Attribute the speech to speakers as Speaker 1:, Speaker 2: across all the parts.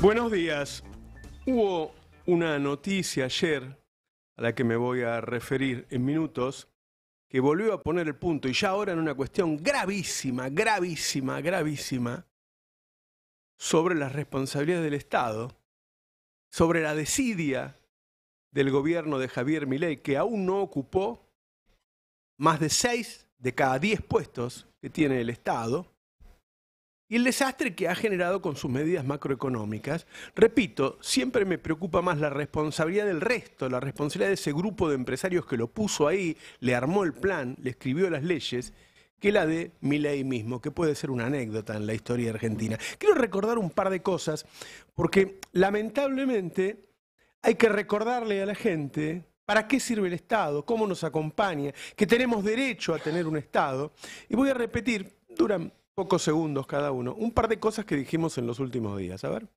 Speaker 1: Buenos días. Hubo una noticia ayer a la que me voy a referir en minutos que volvió a poner el punto y ya ahora en una cuestión gravísima, gravísima, gravísima sobre las responsabilidades del Estado, sobre la desidia del gobierno de Javier Milei que aún no ocupó más de seis de cada diez puestos que tiene el Estado y el desastre que ha generado con sus medidas macroeconómicas. Repito, siempre me preocupa más la responsabilidad del resto, la responsabilidad de ese grupo de empresarios que lo puso ahí, le armó el plan, le escribió las leyes, que la de Milei mismo, que puede ser una anécdota en la historia argentina. Quiero recordar un par de cosas, porque lamentablemente hay que recordarle a la gente ¿Para qué sirve el Estado? ¿Cómo nos acompaña? Que tenemos derecho a tener un Estado. Y voy a repetir, duran pocos segundos cada uno, un par de cosas que dijimos en los últimos días. A ver.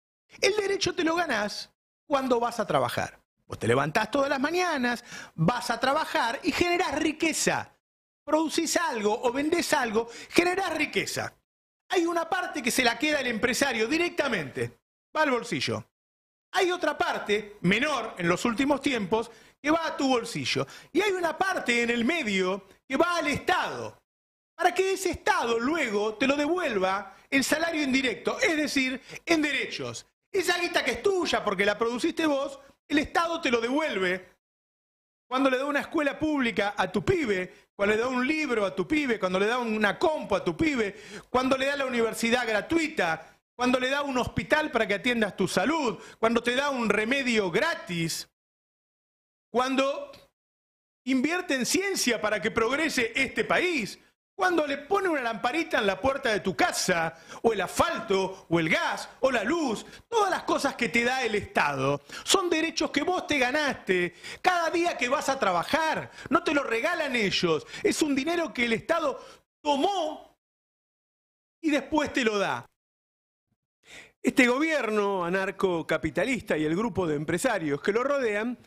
Speaker 1: El derecho te lo ganás cuando vas a trabajar. Vos te levantás todas las mañanas, vas a trabajar y generás riqueza. Producís algo o vendés algo, generás riqueza. Hay una parte que se la queda el empresario directamente, va al bolsillo. Hay otra parte, menor en los últimos tiempos, que va a tu bolsillo. Y hay una parte en el medio que va al Estado para que ese Estado luego te lo devuelva el salario indirecto, es decir, en derechos. Esa guita que es tuya porque la produciste vos, el Estado te lo devuelve. Cuando le da una escuela pública a tu pibe, cuando le da un libro a tu pibe, cuando le da una compu a tu pibe, cuando le da la universidad gratuita, cuando le da un hospital para que atiendas tu salud, cuando te da un remedio gratis, cuando invierte en ciencia para que progrese este país, cuando le pone una lamparita en la puerta de tu casa, o el asfalto, o el gas, o la luz, todas las cosas que te da el Estado, son derechos que vos te ganaste cada día que vas a trabajar. No te lo regalan ellos. Es un dinero que el Estado tomó y después te lo da. Este gobierno anarcocapitalista y el grupo de empresarios que lo rodean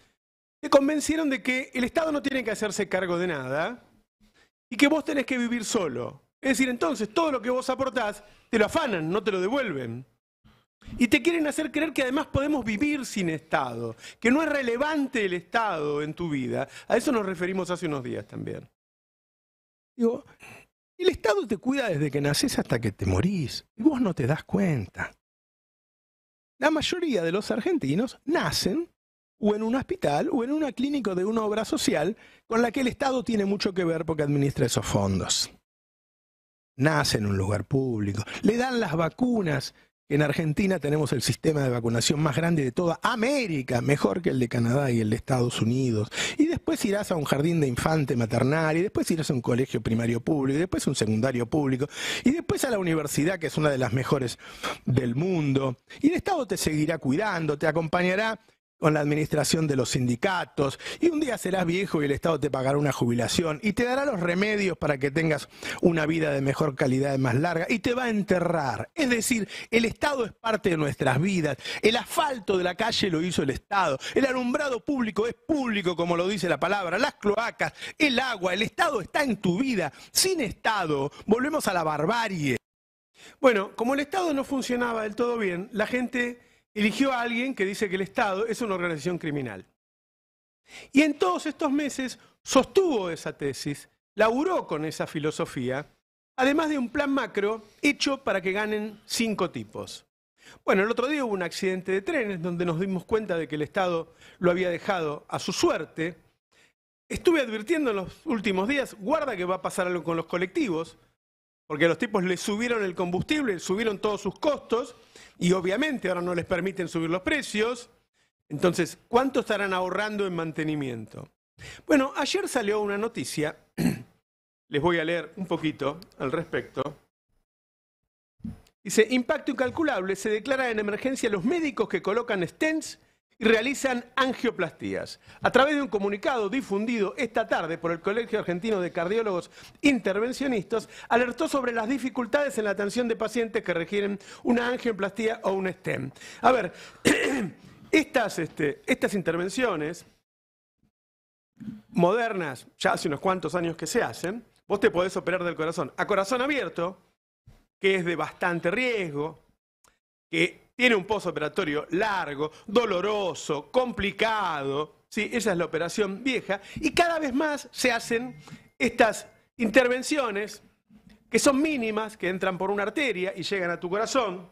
Speaker 1: te convencieron de que el Estado no tiene que hacerse cargo de nada, y que vos tenés que vivir solo. Es decir, entonces todo lo que vos aportás te lo afanan, no te lo devuelven. Y te quieren hacer creer que además podemos vivir sin Estado, que no es relevante el Estado en tu vida. A eso nos referimos hace unos días también. Digo, el Estado te cuida desde que naces hasta que te morís, y vos no te das cuenta. La mayoría de los argentinos nacen o en un hospital o en una clínica de una obra social con la que el Estado tiene mucho que ver porque administra esos fondos. Nace en un lugar público, le dan las vacunas. En Argentina tenemos el sistema de vacunación más grande de toda América, mejor que el de Canadá y el de Estados Unidos. Y después irás a un jardín de infante maternal, y después irás a un colegio primario público, y después a un secundario público, y después a la universidad, que es una de las mejores del mundo. Y el Estado te seguirá cuidando, te acompañará con la administración de los sindicatos, y un día serás viejo y el Estado te pagará una jubilación, y te dará los remedios para que tengas una vida de mejor calidad y más larga, y te va a enterrar. Es decir, el Estado es parte de nuestras vidas, el asfalto de la calle lo hizo el Estado, el alumbrado público es público, como lo dice la palabra, las cloacas, el agua, el Estado está en tu vida. Sin Estado, volvemos a la barbarie. Bueno, como el Estado no funcionaba del todo bien, la gente eligió a alguien que dice que el Estado es una organización criminal. Y en todos estos meses sostuvo esa tesis, laburó con esa filosofía, además de un plan macro hecho para que ganen cinco tipos. Bueno, el otro día hubo un accidente de trenes donde nos dimos cuenta de que el Estado lo había dejado a su suerte. Estuve advirtiendo en los últimos días, guarda que va a pasar algo con los colectivos, porque los tipos les subieron el combustible, subieron todos sus costos y obviamente ahora no les permiten subir los precios. Entonces, ¿cuánto estarán ahorrando en mantenimiento? Bueno, ayer salió una noticia, les voy a leer un poquito al respecto. Dice, impacto incalculable, se declara en emergencia los médicos que colocan stents y realizan angioplastías. A través de un comunicado difundido esta tarde por el Colegio Argentino de Cardiólogos Intervencionistas, alertó sobre las dificultades en la atención de pacientes que requieren una angioplastía o un STEM. A ver, estas, este, estas intervenciones modernas, ya hace unos cuantos años que se hacen, vos te podés operar del corazón a corazón abierto, que es de bastante riesgo, que tiene un postoperatorio largo, doloroso, complicado. ¿sí? Esa es la operación vieja. Y cada vez más se hacen estas intervenciones que son mínimas, que entran por una arteria y llegan a tu corazón.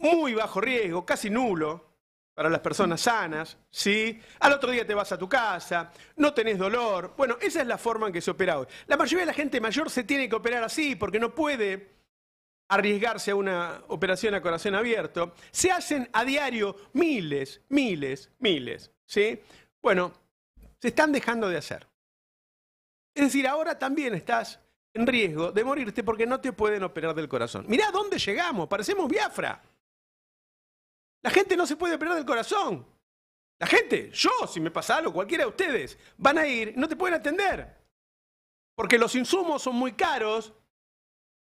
Speaker 1: Muy bajo riesgo, casi nulo, para las personas sanas, ¿sí? Al otro día te vas a tu casa, no tenés dolor. Bueno, esa es la forma en que se opera hoy. La mayoría de la gente mayor se tiene que operar así porque no puede arriesgarse a una operación a corazón abierto, se hacen a diario miles, miles, miles. ¿sí? Bueno, se están dejando de hacer. Es decir, ahora también estás en riesgo de morirte porque no te pueden operar del corazón. Mirá dónde llegamos, parecemos Biafra. La gente no se puede operar del corazón. La gente, yo, si me pasa algo, cualquiera de ustedes, van a ir, no te pueden atender. Porque los insumos son muy caros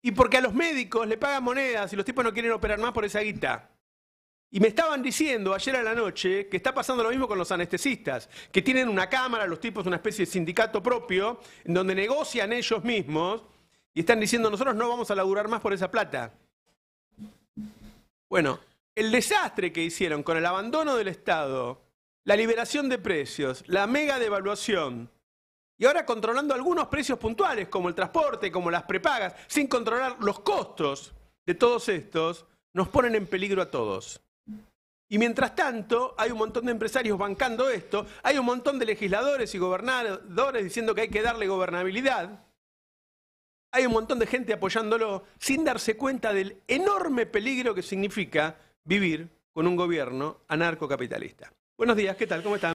Speaker 1: y porque a los médicos le pagan monedas y los tipos no quieren operar más por esa guita. Y me estaban diciendo ayer a la noche que está pasando lo mismo con los anestesistas, que tienen una cámara, los tipos, una especie de sindicato propio, en donde negocian ellos mismos y están diciendo nosotros no vamos a laburar más por esa plata. Bueno, el desastre que hicieron con el abandono del Estado, la liberación de precios, la mega devaluación, y ahora controlando algunos precios puntuales, como el transporte, como las prepagas, sin controlar los costos de todos estos, nos ponen en peligro a todos. Y mientras tanto, hay un montón de empresarios bancando esto, hay un montón de legisladores y gobernadores diciendo que hay que darle gobernabilidad, hay un montón de gente apoyándolo sin darse cuenta del enorme peligro que significa vivir con un gobierno anarcocapitalista. Buenos días, ¿qué tal? ¿Cómo están?